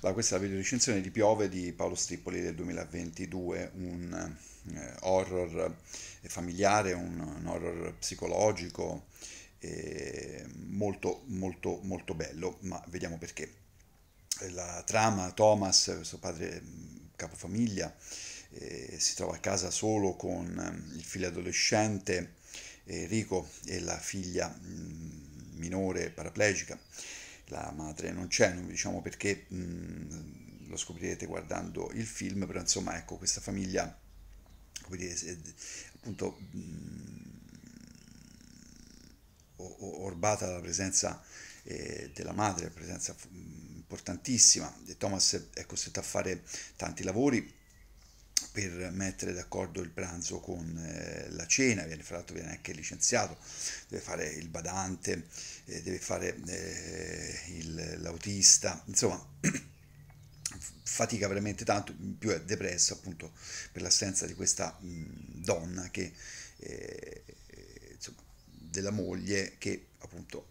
Allora, questa è la video di Piove di Paolo Strippoli del 2022, un eh, horror eh, familiare, un, un horror psicologico eh, molto, molto, molto bello, ma vediamo perché. La trama, Thomas, suo padre mm, capofamiglia, eh, si trova a casa solo con eh, il figlio adolescente Enrico eh, e la figlia mh, mm, minore paraplegica la madre non c'è, non vi diciamo perché, mh, mm, lo scoprirete guardando il film, però insomma ecco questa famiglia, come dire, se, appunto... Mh, mm, orbata dalla presenza eh, della madre, presenza mm, importantissima. e Thomas ecco, è costretto a fare tanti lavori per mettere d'accordo il pranzo con eh, la cena, viene, fra l'altro viene anche licenziato, deve fare il badante, eh, deve fare eh, l'autista, insomma fatica veramente tanto, in più è depresso appunto per l'assenza di questa donna che, insomma, della moglie che appunto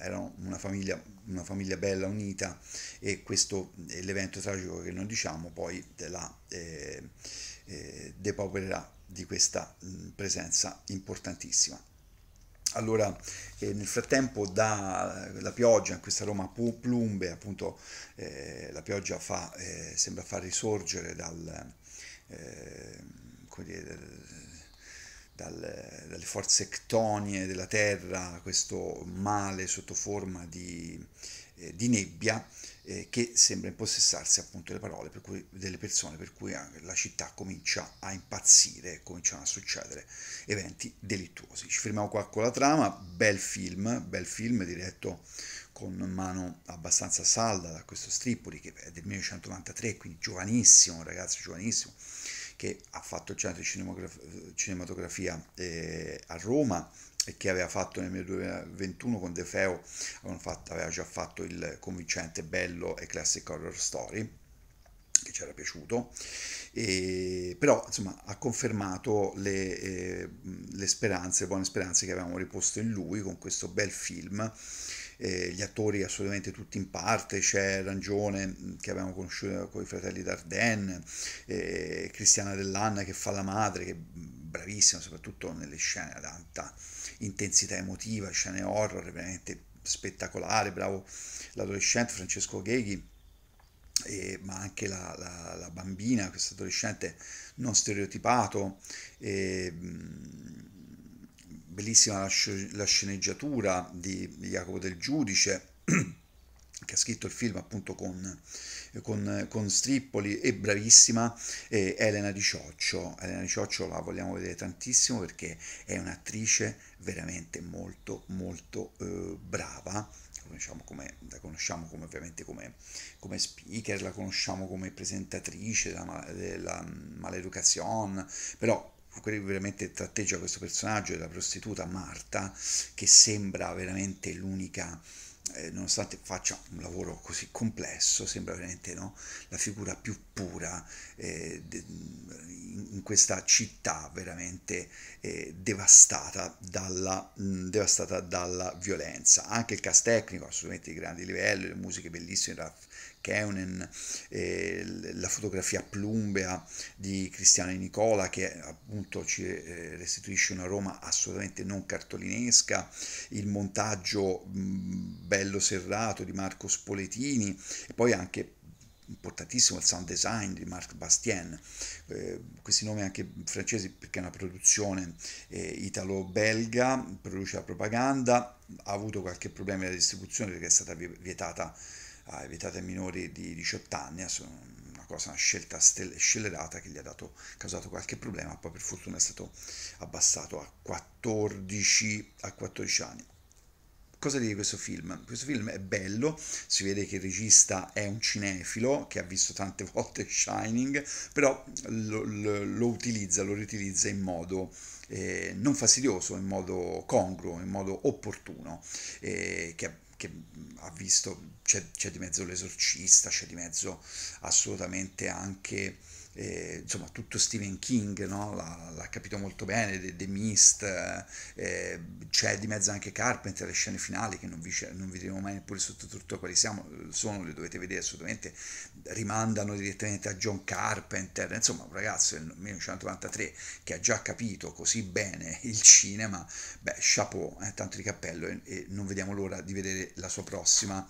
erano una famiglia, una famiglia bella, unita e questo l'evento tragico che non diciamo poi la eh, eh, depaupererà di questa presenza importantissima. Allora, eh, nel frattempo da eh, la pioggia, in questa Roma plumbe, appunto eh, la pioggia fa, eh, sembra far risorgere dal... come dire, dal, dalle forze ectonie della Terra, questo male sotto forma di, eh, di nebbia eh, che sembra impossessarsi appunto delle parole cui, delle persone, per cui la città comincia a impazzire, cominciano a succedere eventi delittuosi. Ci fermiamo qua con la trama, bel film, bel film diretto con mano abbastanza salda da questo Stripoli che è del 1993, quindi giovanissimo, un ragazzo giovanissimo che ha fatto il centro di cinematografia eh, a Roma e che aveva fatto nel 2021 con De Feo, fatto, aveva già fatto il convincente Bello e Classic Horror Story che ci era piaciuto, e, però insomma ha confermato le, eh, le speranze, le buone speranze che avevamo riposto in lui con questo bel film eh, gli attori assolutamente tutti in parte, c'è Rangione mm, che abbiamo conosciuto con i fratelli Dardenne, eh, Cristiana Dell'Anna che fa la madre, che è bravissima soprattutto nelle scene ad alta intensità emotiva, scene horror veramente spettacolare, bravo l'adolescente Francesco Gheghi. Eh, ma anche la, la, la bambina, questo adolescente non stereotipato, e, mm, bellissima la, sceneggiatura di Jacopo del Giudice che ha scritto il film appunto con, con, con Strippoli e bravissima eh, Elena Di Cioccio. Elena Di Cioccio la vogliamo vedere tantissimo perché è un'attrice veramente molto molto eh, brava come, la conosciamo come, ovviamente come, come, speaker, la conosciamo come presentatrice della, della Maleducation, però veramente tratteggia questo personaggio della prostituta Marta che sembra veramente l'unica eh, nonostante faccia un lavoro così complesso, sembra veramente no? la figura più pura eh, de, in questa città veramente eh, devastata, dalla, mh, mm, devastata, dalla, violenza. Anche il cast tecnico, assolutamente di grande livello, le musiche bellissime da Keunen, eh, la fotografia plumbea di Cristiano e Nicola che appunto ci eh, restituisce una Roma assolutamente non cartolinesca, il montaggio mh, mm, Bello Serrato, di Marco Spoletini e poi anche importantissimo il sound design di Marc Bastien, eh, questi nomi anche francesi perché è una produzione eh, italo-belga, produce la propaganda, ha avuto qualche problema nella distribuzione perché è stata vietata, eh, vietata ai minori di 18 anni, una cosa, una scelta scellerata che gli ha dato, causato qualche problema, poi per fortuna è stato abbassato a 14, a 14 anni cosa dire di questo film? Questo film è bello, si vede che il regista è un cinefilo che ha visto tante volte Shining, però lo, lo, lo utilizza, lo riutilizza in modo eh, non fastidioso, in modo congruo, in modo opportuno, eh, che, che, ha visto, c'è, c'è di mezzo l'esorcista, c'è di mezzo assolutamente anche eh, insomma tutto Stephen King no? l'ha, l'ha, capito molto bene, The, The Mist, eh, eh c'è di mezzo anche Carpenter, le scene finali che non vi, non vi mai neppure sottotitolo quali siamo, sono, le dovete vedere assolutamente, rimandano direttamente a John Carpenter, insomma un ragazzo del 1993 che ha già capito così bene il cinema, beh chapeau, eh, tanto di cappello e, e non vediamo l'ora di vedere la sua prossima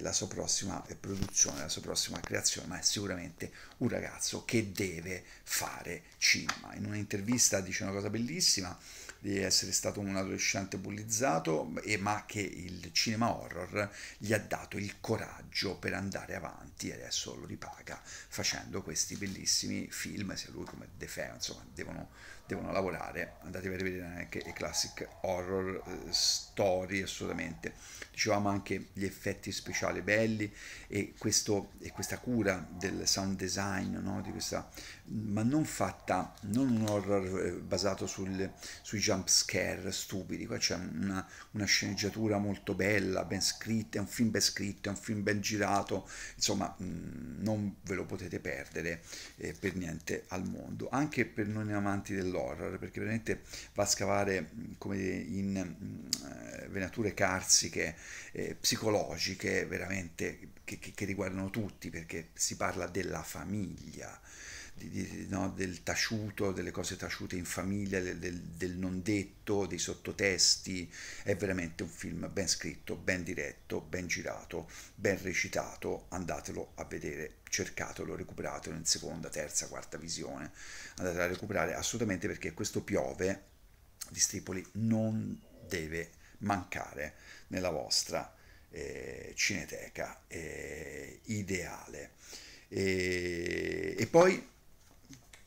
la sua prossima produzione, la sua prossima creazione, ma è sicuramente un ragazzo che deve fare cinema. In un'intervista dice una cosa bellissima, di essere stato un adolescente bullizzato, e, ma che il cinema horror gli ha dato il coraggio per andare avanti e adesso lo ripaga facendo questi bellissimi film, sia lui come De Feo, insomma, devono, devono lavorare. Andatevi a rivedere anche i classic horror eh, story, assolutamente. Dicevamo anche gli effetti speciali belli e, questo, e questa cura del sound design, no? di questa ma non fatta, non un horror eh, basato sul, sui jump scare stupidi, qua c'è una, una, sceneggiatura molto bella, ben scritta, è un film ben scritto, è un film ben girato, insomma mm, non ve lo potete perdere eh, per niente al mondo, anche per non amanti dell'horror, perché veramente va a scavare mm, come in mm, eh, venature carsiche, eh, psicologiche, veramente che, che, che riguardano tutti, perché si parla della famiglia. Di, di, no, del taciuto, delle cose taciute in famiglia, del, del, non detto, dei sottotesti. È veramente un film ben scritto, ben diretto, ben girato, ben recitato. Andatelo a vedere, cercatelo, recuperatelo in seconda, terza, quarta visione. Andate a recuperare assolutamente perché questo piove di Stripoli non deve mancare nella vostra eh, cineteca eh, ideale. E, e, poi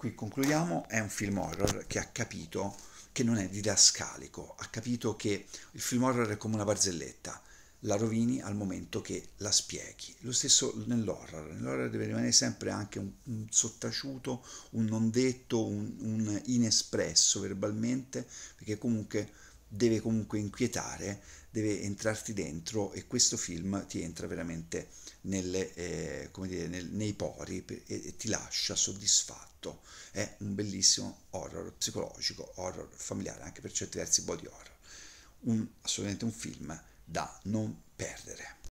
qui concludiamo, è un film horror che ha capito che non è didascalico, ha capito che il film horror è come una barzelletta, la rovini al momento che la spieghi. Lo stesso nell'horror, nell'horror deve rimanere sempre anche un, un sottaciuto, un non detto, un, un inespresso verbalmente, perché comunque deve comunque inquietare, deve entrarti dentro e questo film ti entra veramente nelle, eh, dire, nel, nei pori e, e, ti lascia soddisfatto. È un bellissimo horror psicologico, horror familiare, anche per certi versi body horror. Un, assolutamente un film da non perdere.